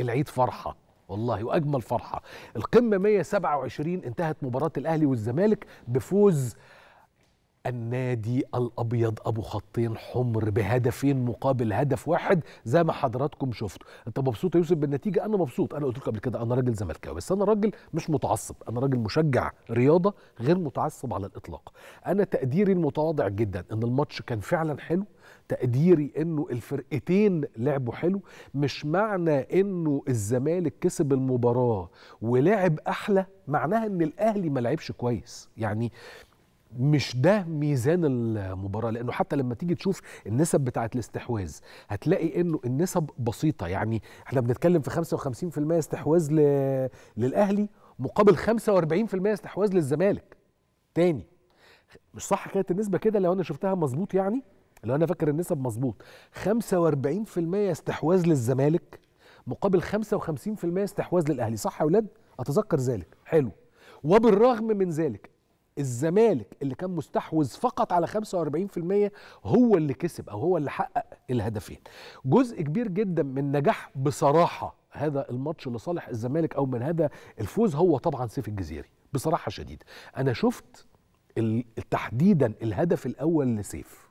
العيد فرحه والله واجمل فرحه القمه 127 انتهت مباراه الاهلي والزمالك بفوز النادي الابيض ابو خطين حمر بهدفين مقابل هدف واحد زي ما حضراتكم شفتوا انت مبسوط يا يوسف بالنتيجه انا مبسوط انا قلت لكم قبل كده انا راجل زملكاوي بس انا راجل مش متعصب انا راجل مشجع رياضه غير متعصب على الاطلاق انا تقديري المتواضع جدا ان الماتش كان فعلا حلو تقديري انه الفرقتين لعبوا حلو مش معنى انه الزمالك كسب المباراه ولعب احلى معناها ان الاهلي ما لعبش كويس يعني مش ده ميزان المباراه لانه حتى لما تيجي تشوف النسب بتاعه الاستحواذ هتلاقي انه النسب بسيطه يعني احنا بنتكلم في 55% استحواذ للاهلي مقابل 45% استحواذ للزمالك تاني مش صح كانت النسبه كده لو انا شفتها مظبوط يعني لو انا فاكر النسب مظبوط 45% استحواذ للزمالك مقابل 55% استحواذ للاهلي صح يا اولاد اتذكر ذلك حلو وبالرغم من ذلك الزمالك اللي كان مستحوذ فقط على 45% هو اللي كسب او هو اللي حقق الهدفين جزء كبير جدا من نجاح بصراحه هذا الماتش لصالح الزمالك او من هذا الفوز هو طبعا سيف الجزيري بصراحه شديده انا شفت تحديدا الهدف الاول لسيف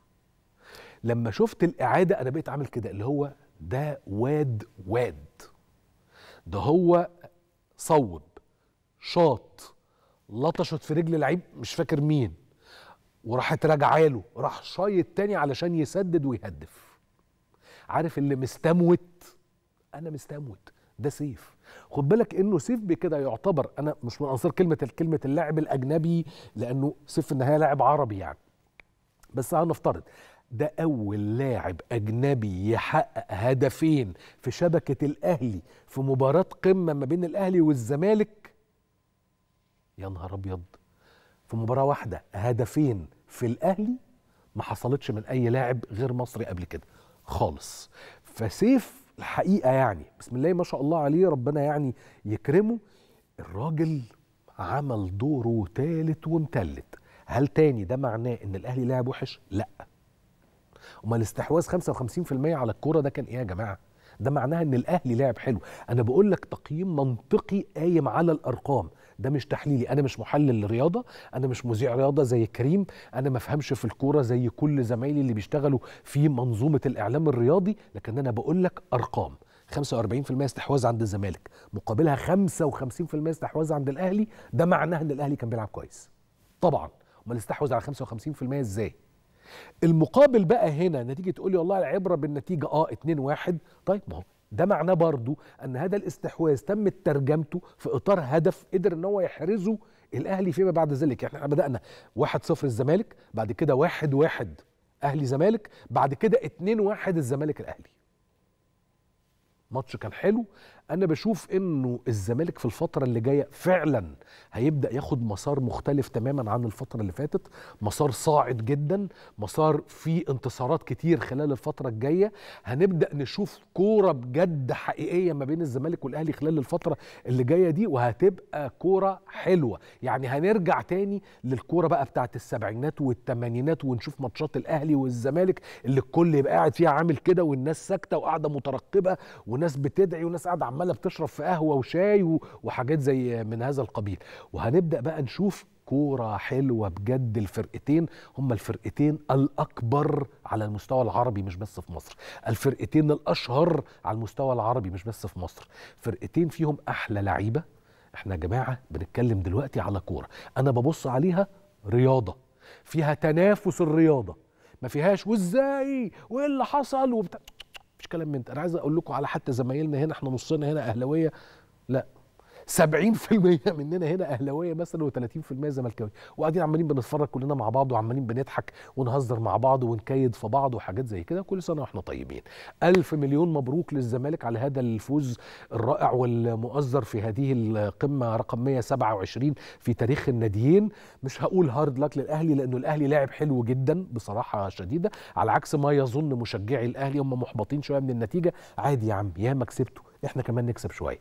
لما شفت الاعاده انا بقيت عامل كده اللي هو ده واد واد ده هو صوب شاط لطشت في رجل لعيب مش فاكر مين وراحت راجعه له راح شايط تاني علشان يسدد ويهدف عارف اللي مستموت انا مستموت ده سيف خد بالك انه سيف بكده يعتبر انا مش من انصار كلمه كلمه اللاعب الاجنبي لانه سيف في النهايه لاعب عربي يعني بس هنفترض ده اول لاعب اجنبي يحقق هدفين في شبكه الاهلي في مباراه قمه ما بين الاهلي والزمالك يا نهار ابيض في مباراه واحده هدفين في الاهلي ما حصلتش من اي لاعب غير مصري قبل كده خالص فسيف الحقيقه يعني بسم الله ما شاء الله عليه ربنا يعني يكرمه الراجل عمل دوره تالت ومتلت هل تاني ده معناه ان الاهلي لعب وحش لا امال الاستحواذ 55% على الكوره ده كان ايه يا جماعه ده معناها ان الاهلي لعب حلو انا بقول لك تقييم منطقي قايم على الارقام ده مش تحليلي انا مش محلل رياضه انا مش مذيع رياضه زي كريم انا ما افهمش في الكوره زي كل زمايلي اللي بيشتغلوا في منظومه الاعلام الرياضي لكن انا بقول لك ارقام 45% استحواذ عند الزمالك مقابلها 55% استحواذ عند الاهلي ده معناه ان الاهلي كان بيلعب كويس طبعا امال استحوذ على 55% ازاي المقابل بقى هنا نتيجه تقول لي والله العبره بالنتيجه اه 2 1 طيب ما هو ده معناه برضو ان هذا الاستحواذ تمت ترجمته في اطار هدف قدر ان هو يحرزه الاهلي فيما بعد ذلك يعني احنا بدانا 1-0 الزمالك بعد كده 1-1 واحد واحد اهلي زمالك بعد كده 2-1 الزمالك الاهلي ماتش كان حلو انا بشوف انه الزمالك في الفتره اللي جايه فعلا هيبدا ياخد مسار مختلف تماما عن الفتره اللي فاتت مسار صاعد جدا مسار فيه انتصارات كتير خلال الفتره الجايه هنبدا نشوف كوره بجد حقيقيه ما بين الزمالك والاهلي خلال الفتره اللي جايه دي وهتبقى كوره حلوه يعني هنرجع تاني للكوره بقى بتاعه السبعينات والثمانينات ونشوف ماتشات الاهلي والزمالك اللي الكل يبقى قاعد فيها عامل كده والناس ساكته وقاعده مترقبه وناس بتدعي وناس قاعده وعماله بتشرب في قهوه وشاي وحاجات زي من هذا القبيل وهنبدا بقى نشوف كوره حلوه بجد الفرقتين هما الفرقتين الاكبر على المستوى العربي مش بس في مصر الفرقتين الاشهر على المستوى العربي مش بس في مصر فرقتين فيهم احلى لعيبه احنا يا جماعه بنتكلم دلوقتي على كوره انا ببص عليها رياضه فيها تنافس الرياضه ما فيهاش وازاي وايه اللي حصل وبتاع كلام من انا عايز اقول لكم على حتى زمايلنا هنا احنا نصنا هنا اهلاويه لا 70% مننا هنا اهلاويه مثلا و30% زملكاويه وقاعدين عمالين بنتفرج كلنا مع بعض وعمالين بنضحك ونهزر مع بعض ونكيد في بعض وحاجات زي كده كل سنه واحنا طيبين الف مليون مبروك للزمالك على هذا الفوز الرائع والمؤزر في هذه القمه رقم 127 في تاريخ الناديين مش هقول هارد لك للاهلي لانه الاهلي لاعب حلو جدا بصراحه شديده على عكس ما يظن مشجعي الاهلي هم محبطين شويه من النتيجه عادي يا عم ياما كسبته احنا كمان نكسب شويه